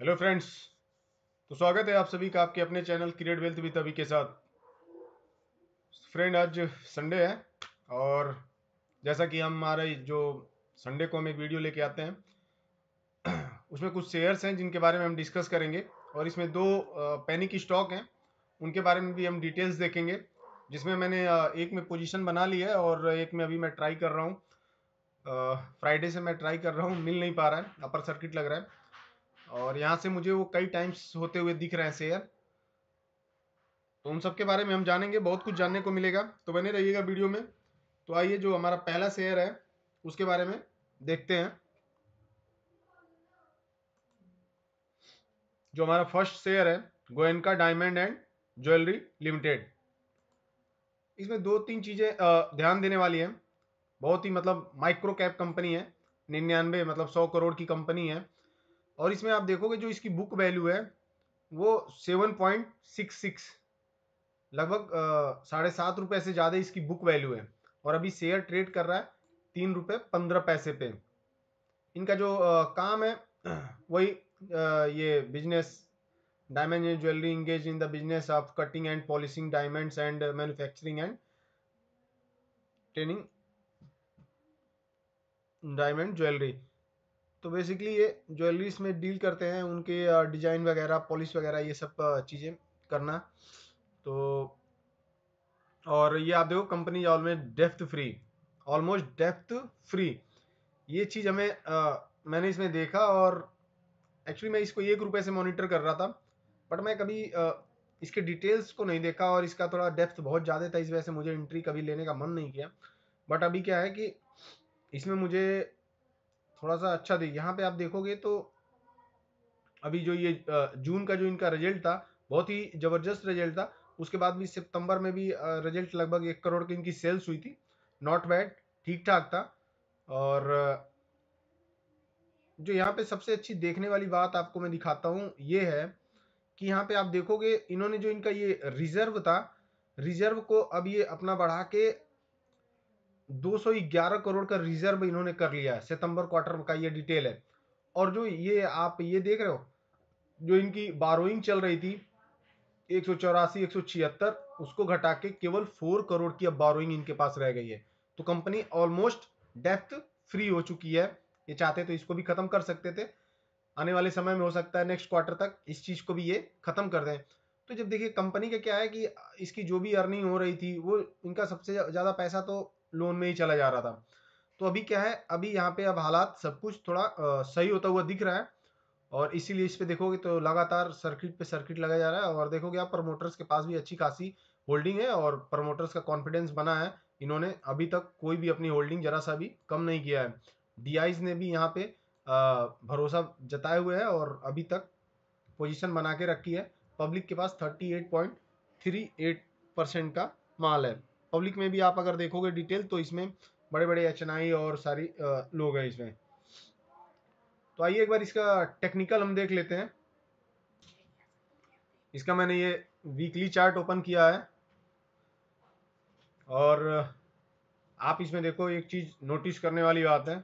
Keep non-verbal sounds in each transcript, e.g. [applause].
hello friends तो स्वागत है आप सभी का आपके अपने चैनल क्रिएट वेल्थ विद अभी के साथ फ्रेंड आज संडे है और जैसा कि हम हमारे जो संडे को हम एक वीडियो लेके आते हैं उसमें कुछ शेयर्स हैं जिनके बारे में हम डिस्कस करेंगे और इसमें दो पैनिक स्टॉक हैं उनके बारे में भी हम डिटेल्स देखेंगे जिसमें मैंने एक में पोजिशन बना ली है और एक में अभी मैं ट्राई कर रहा हूँ फ्राइडे से मैं ट्राई कर रहा हूँ मिल नहीं पा रहा है अपर सर्किट लग रहा है और यहाँ से मुझे वो कई टाइम्स होते हुए दिख रहे हैं शेयर तो उन सब के बारे में हम जानेंगे बहुत कुछ जानने को मिलेगा तो बने रहिएगा वीडियो में तो आइए जो हमारा पहला शेयर है उसके बारे में देखते हैं जो हमारा फर्स्ट शेयर है Goenka diamond and jewellery limited इसमें दो तीन चीज़ें ध्यान देने वाली है बहुत ही मतलब माइक्रो कैप कंपनी है निन्यानवे मतलब सौ करोड़ की कंपनी है और इसमें आप देखोगे जो इसकी बुक वैल्यू है वो सेवन पॉइंट सिक्स सिक्स लगभग साढ़े सात रुपये से ज़्यादा इसकी बुक वैल्यू है और अभी शेयर ट्रेड कर रहा है तीन रुपये पंद्रह पैसे पे इनका जो आ, काम है [clears throat] वही ये business diamond jewellery engage in the business of cutting and polishing diamonds and manufacturing and training diamond jewellery तो बेसिकली ये ज्वेलरीज में डील करते हैं उनके डिजाइन वगैरह पॉलिश वगैरह ये सब चीज़ें करना तो और ये आप देखो company almost depth free almost depth free ये चीज़ हमें आ, मैंने इसमें देखा और एक्चुअली मैं इसको एक रुपये से मॉनिटर कर रहा था बट मैं कभी आ, इसके डिटेल्स को नहीं देखा और इसका थोड़ा डेप्थ बहुत ज़्यादा था इस वजह से मुझे एंट्री कभी लेने का मन नहीं किया बट अभी क्या है कि इसमें मुझे थोड़ा सा अच्छा दिख यहाँ पे आप देखोगे तो अभी जो ये जून का जो इनका रिजल्ट था बहुत ही ज़बरदस्त रिजल्ट था उसके बाद भी सितंबर में भी रिजल्ट लगभग एक करोड़ की इनकी सेल्स हुई थी नॉट बैड ठीक ठाक था और जो यहाँ पे सबसे अच्छी देखने वाली बात आपको मैं दिखाता हूँ ये है कि यहाँ पे आप देखोगे इन्होंने जो इनका ये रिजर्व था रिजर्व को अब ये अपना बढ़ा के 211 करोड़ का रिजर्व इन्होंने कर लिया है सितंबर क्वार्टर का ये डिटेल है और जो ये आप ये देख रहे हो जो इनकी बारोइंग चल रही थी एक सौ चौरासी एक सौ छिहत्तर उसको घटा के केवल फोर करोड़ की अब बारोइंग इनके पास रह गई है तो कंपनी ऑलमोस्ट डेप्थ फ्री हो चुकी है ये चाहते तो इसको भी खत्म कर सकते थे आने वाले समय में हो सकता है नेक्स्ट क्वार्टर तक इस चीज को भी ये खत्म कर दें तो जब देखिए कंपनी का क्या है कि इसकी जो भी अर्निंग हो रही थी वो इनका सबसे ज़्यादा पैसा तो लोन में ही चला जा रहा था तो अभी क्या है अभी यहाँ पे अब हालात सब कुछ थोड़ा आ, सही होता हुआ दिख रहा है और इसीलिए इस पे देखोगे तो लगातार सर्किट पे सर्किट लगाया जा रहा है और देखोगे आप प्रमोटर्स के पास भी अच्छी खासी होल्डिंग है और प्रमोटर्स का कॉन्फिडेंस बना है इन्होंने अभी तक कोई भी अपनी होल्डिंग जरा सा भी कम नहीं किया है डी ने भी यहाँ पे भरोसा जताए हुए है और अभी तक पोजिशन बना के रखी है पब्लिक के पास थर्टी परसेंट का माल है पब्लिक में भी आप अगर देखोगे डिटेल तो इसमें बड़े बड़े एच और सारी लोग हैं इसमें तो आइए एक बार इसका टेक्निकल हम देख लेते हैं इसका मैंने ये वीकली चार्ट ओपन किया है और आप इसमें देखो एक चीज़ नोटिस करने वाली बात है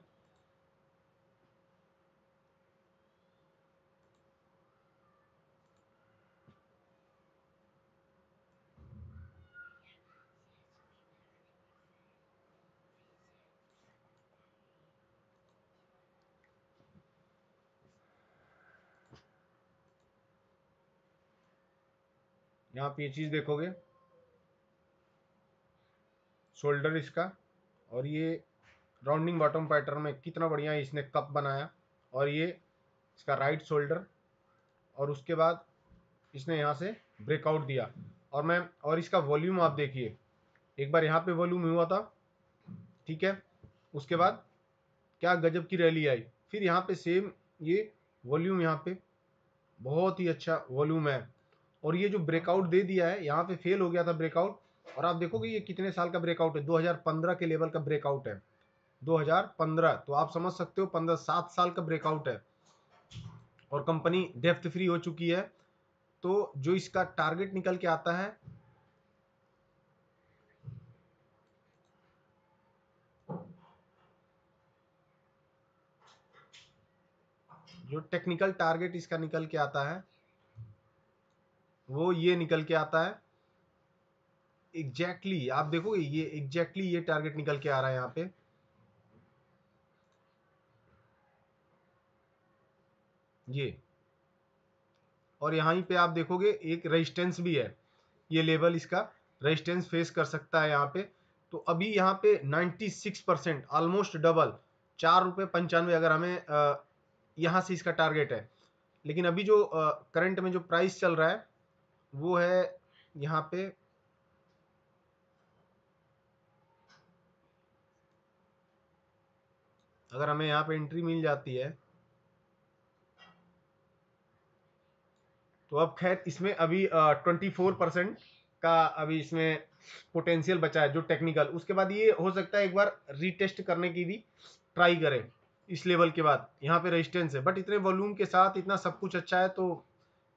यहाँ आप ये चीज़ देखोगे शोल्डर इसका और ये राउंडिंग बॉटम पैटर्न में कितना बढ़िया इसने कप बनाया और ये इसका राइट शोल्डर और उसके बाद इसने यहाँ से ब्रेकआउट दिया और मैं और इसका वॉल्यूम आप देखिए एक बार यहाँ पे वॉल्यूम हुआ था ठीक है उसके बाद क्या गजब की रैली आई फिर यहाँ पे सेम ये वॉल्यूम यहाँ पे बहुत ही अच्छा वॉल्यूम है और ये जो ब्रेकआउट दे दिया है यहाँ पे फेल हो गया था ब्रेकआउट और आप देखोगे ये कितने साल का ब्रेकआउट है 2015 के लेवल का ब्रेकआउट है 2015 तो आप समझ सकते हो पंद्रह सात साल का ब्रेकआउट है और कंपनी डेफ्थ फ्री हो चुकी है तो जो इसका टारगेट निकल के आता है जो टेक्निकल टारगेट इसका निकल के आता है वो ये निकल के आता है एग्जैक्टली exactly, आप देखोगे ये एग्जैक्टली exactly ये टारगेट निकल के आ रहा है यहाँ पे ये और यहाँ पे आप देखोगे एक रेजिस्टेंस भी है ये लेवल इसका रेजिस्टेंस फेस कर सकता है यहाँ पे तो अभी यहाँ पे 96 परसेंट ऑलमोस्ट डबल चार रुपये पंचानवे अगर हमें यहाँ से इसका टारगेट है लेकिन अभी जो करंट में जो प्राइस चल रहा है वो है यहाँ पे अगर हमें यहाँ पे एंट्री मिल जाती है तो अब खैर इसमें अभी ट्वेंटी फोर परसेंट का अभी इसमें पोटेंशियल बचा है जो टेक्निकल उसके बाद ये हो सकता है एक बार रीटेस्ट करने की भी ट्राई करें इस लेवल के बाद यहाँ पे रेजिस्टेंस है बट इतने वॉल्यूम के साथ इतना सब कुछ अच्छा है तो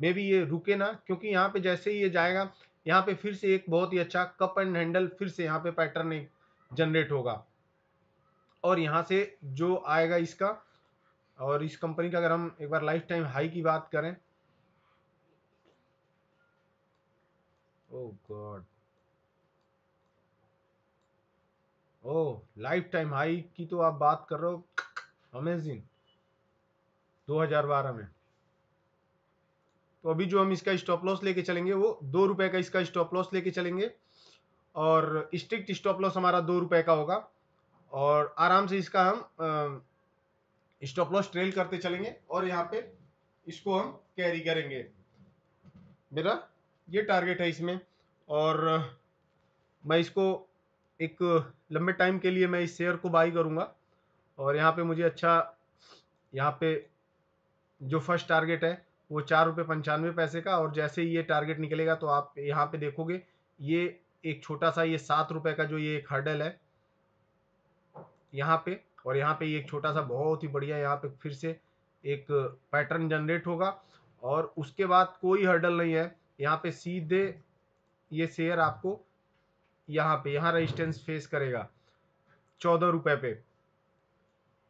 मे बी ये रुके ना क्योंकि यहाँ पे जैसे ही ये जाएगा यहाँ पे फिर से एक बहुत ही अच्छा कप एंड हैंडल फिर से यहाँ पे पैटर्न एक जनरेट होगा और यहाँ से जो आएगा इसका और इस कंपनी का अगर हम एक बार लाइफ टाइम हाई की बात करें oh god oh life time high की तो आप बात कर रहे हो अमेजिंग 2012 में तो अभी जो हम इसका स्टॉप लॉस लेके चलेंगे वो दो रुपये का इसका स्टॉप लॉस लेके चलेंगे और स्ट्रिक्ट स्टॉप लॉस हमारा दो रुपए का होगा और आराम से इसका हम स्टॉप लॉस ट्रेल करते चलेंगे और यहाँ पे इसको हम कैरी करेंगे मेरा ये टारगेट है इसमें और मैं इसको एक लंबे टाइम के लिए मैं इस शेयर को बाई करूँगा और यहाँ पे मुझे अच्छा यहाँ पे जो फर्स्ट टारगेट है वो चार रुपये पंचानवे पैसे का और जैसे ये टारगेट निकलेगा तो आप यहाँ पे देखोगे ये एक छोटा सा ये सात रुपये का जो ये एक हर्डल है यहाँ पे और यहाँ पे ये एक छोटा सा बहुत ही बढ़िया यहाँ पे फिर से एक पैटर्न जनरेट होगा और उसके बाद कोई हर्डल नहीं है यहाँ पे सीधे ये शेयर आपको यहाँ पे यहाँ रजिस्टेंस फेस करेगा चौदह रुपये पे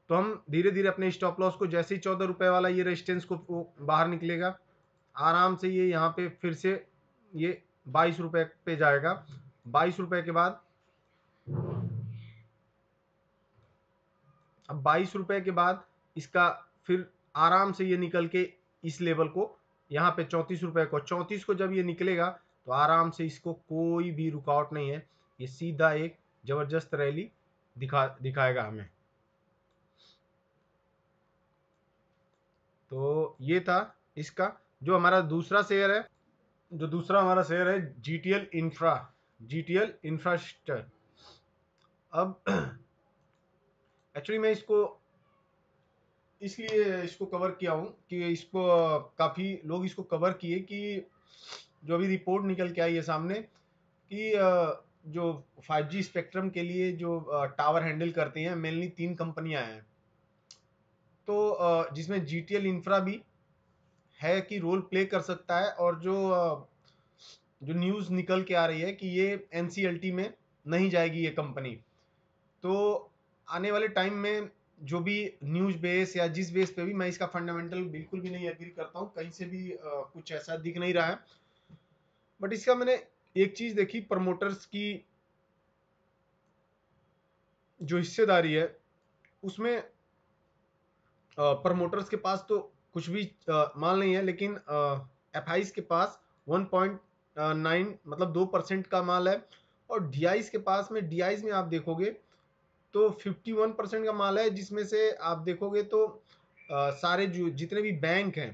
तो हम धीरे धीरे अपने स्टॉप लॉस को जैसे ही चौदह रुपये वाला ये रेजिस्टेंस को बाहर निकलेगा आराम से ये यहाँ पे फिर से ये बाईस रुपये पे जाएगा बाईस रुपये के बाद अब बाईस रुपये के बाद इसका फिर आराम से ये निकल के इस लेवल को यहाँ पे चौंतीस रुपये को चौंतीस को जब ये निकलेगा तो आराम से इसको कोई भी रुकावट नहीं है ये सीधा एक ज़बरदस्त रैली दिखा दिखाएगा हमें तो ये था इसका जो हमारा दूसरा शेयर है जो दूसरा हमारा शेयर है G T L infra G T L infrastructure अब एक्चुअली [clears throat] मैं इसको इसलिए इसको कवर किया हूँ कि इसको काफ़ी लोग इसको कवर किए कि जो अभी रिपोर्ट निकल के आई है सामने कि जो 5G स्पेक्ट्रम के लिए जो टावर हैंडल करते हैं मेनली तीन कंपनियां हैं तो जिसमें जी टी एल इंफ्रा भी है कि रोल प्ले कर सकता है और जो जो न्यूज़ निकल के आ रही है कि ये एन में नहीं जाएगी ये कंपनी तो आने वाले टाइम में जो भी न्यूज बेस या जिस बेस पे भी मैं इसका फंडामेंटल बिल्कुल भी नहीं एग्री करता हूँ कहीं से भी कुछ ऐसा दिख नहीं रहा है बट इसका मैंने एक चीज़ देखी प्रमोटर्स की जो हिस्सेदारी है उसमें प्रमोटर्स के पास तो कुछ भी माल नहीं है लेकिन एफ के पास वन पॉइंट नाइन मतलब दो परसेंट का माल है और डी के पास में डी में आप देखोगे तो फिफ्टी वन परसेंट का माल है जिसमें से आप देखोगे तो आ, सारे जो जितने भी बैंक हैं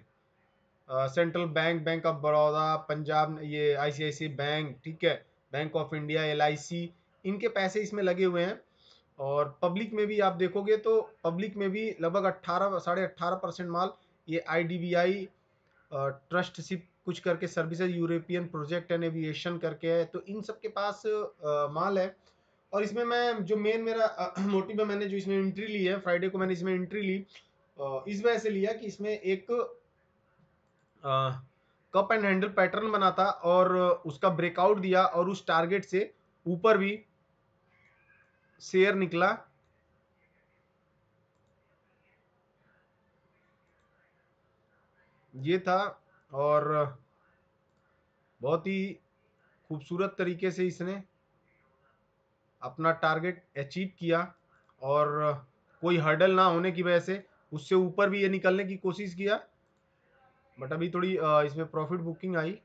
central bank bank of Baroda Punjab ये आई बैंक ठीक है बैंक ऑफ इंडिया एल इनके पैसे इसमें लगे हुए हैं और पब्लिक में भी आप देखोगे तो पब्लिक में भी लगभग अट्ठारह साढ़े अट्ठारह परसेंट माल ये आई ट्रस्ट सिप कुछ करके services European project and aviation करके है तो इन सब के पास आ, माल है और इसमें मैं जो मेन मेरा मोटिव [clears throat] है मैंने जो इसमें एंट्री ली है फ्राइडे को मैंने इसमें एंट्री ली इस वजह से लिया कि इसमें एक कप एंड हैंडल पैटर्न बना था और उसका ब्रेकआउट दिया और उस टारगेट से ऊपर भी शेयर निकला ये था और बहुत ही खूबसूरत तरीके से इसने अपना टारगेट अचीव किया और कोई हर्डल ना होने की वजह से उससे ऊपर भी ये निकलने की कोशिश किया बट अभी थोड़ी इसमें प्रॉफिट बुकिंग आई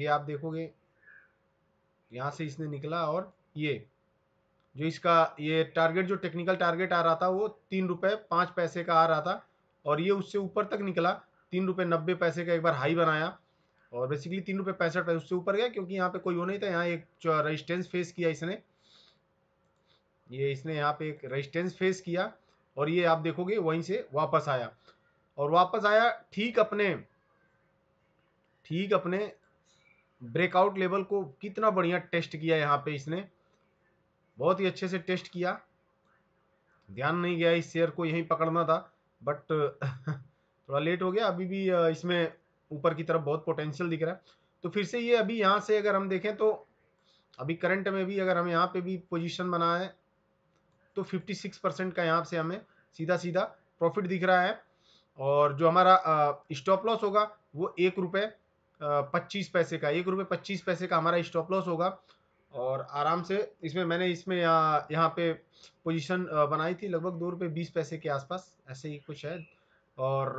ये आप देखोगे यहाँ से इसने निकला और ये जो इसका ये टारगेट जो टेक्निकल टारगेट आ रहा था वो तीन रुपये पाँच पैसे का आ रहा था और ये उससे ऊपर तक निकला तीन रुपये नब्बे पैसे का एक बार हाई बनाया और बेसिकली तीन रुपये पैंसठ पैसे उससे ऊपर गया क्योंकि यहाँ पे कोई वो नहीं था यहाँ एक रजिस्टेंस फेस किया इसने ये इसने यहाँ पे एक रजिस्टेंस फेस किया और ये आप देखोगे वहीं से वापस आया और वापस आया ठीक अपने ठीक अपने ब्रेकआउट लेवल को कितना बढ़िया टेस्ट किया यहाँ पे इसने बहुत ही अच्छे से टेस्ट किया ध्यान नहीं गया इस शेयर को यहीं पकड़ना था बट [laughs] थोड़ा लेट हो गया अभी भी इसमें ऊपर की तरफ बहुत पोटेंशियल दिख रहा है तो फिर से ये अभी यहाँ से अगर हम देखें तो अभी करंट में भी अगर हम यहाँ पे भी पोजीशन बना है तो 56 परसेंट का यहाँ से हमें सीधा सीधा प्रॉफिट दिख रहा है और जो हमारा स्टॉप लॉस होगा वो एक रुपये पच्चीस पैसे का एक रुपये पच्चीस पैसे का हमारा स्टॉप लॉस होगा और आराम से इसमें मैंने इसमें यहाँ यहाँ पे पोजीशन बनाई थी लगभग दो रुपये बीस पैसे के आसपास ऐसे ही कुछ है और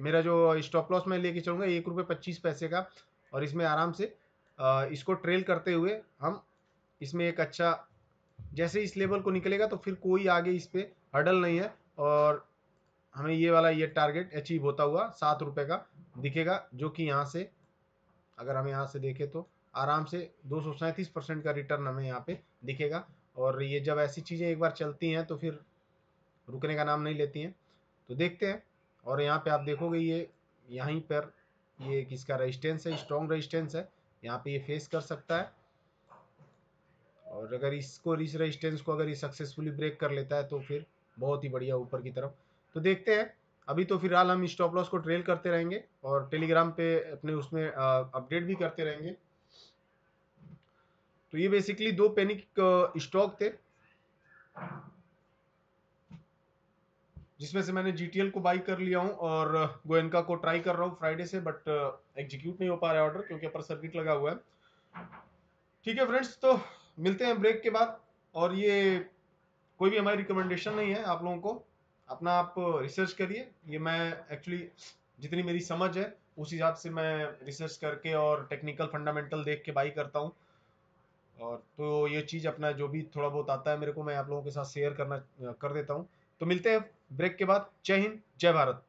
मेरा जो स्टॉप लॉस मैं लेके चलूँगा एक रुपये पच्चीस पैसे का और इसमें आराम से इसको ट्रेल करते हुए हम इसमें एक अच्छा जैसे इस लेवल को निकलेगा तो फिर कोई आगे इस पर हडल नहीं है और हमें ये वाला ये टारगेट अचीव होता हुआ सात रुपये का दिखेगा जो कि यहाँ से अगर हम यहाँ से देखें तो आराम से दो परसेंट का रिटर्न हमें यहाँ पे दिखेगा और ये जब ऐसी चीज़ें एक बार चलती हैं तो फिर रुकने का नाम नहीं लेती हैं तो देखते हैं और यहाँ पे आप देखोगे ये यहीं पर ये किसका रेजिस्टेंस है स्ट्रॉन्ग रेजिस्टेंस है यहाँ पे ये फेस कर सकता है और अगर इसको इस रेजिस्टेंस को अगर ये सक्सेसफुली ब्रेक कर लेता है तो फिर बहुत ही बढ़िया ऊपर की तरफ तो देखते हैं अभी तो फिलहाल हम स्टॉप लॉस को ट्रेल करते रहेंगे और टेलीग्राम पे अपने उसमें अपडेट भी करते रहेंगे तो ये बेसिकली दो पैनिक स्टॉक uh, थे जिसमें से मैंने जीटीएल को बाई कर लिया हूं और गोयनका uh, को ट्राई कर रहा हूं फ्राइडे से बट एग्जीक्यूट uh, नहीं हो पा रहा है ऑर्डर क्योंकि अपर सर्किट लगा हुआ है ठीक है फ्रेंड्स तो मिलते हैं ब्रेक के बाद और ये कोई भी हमारी रिकमेंडेशन नहीं है आप लोगों को अपना आप रिसर्च करिए ये मैं एक्चुअली जितनी मेरी समझ है उस हिसाब से मैं रिसर्च करके और टेक्निकल फंडामेंटल देख के बाई करता हूँ और तो ये चीज़ अपना जो भी थोड़ा बहुत आता है मेरे को मैं आप लोगों के साथ शेयर करना कर देता हूँ तो मिलते हैं ब्रेक के बाद जय हिंद जय भारत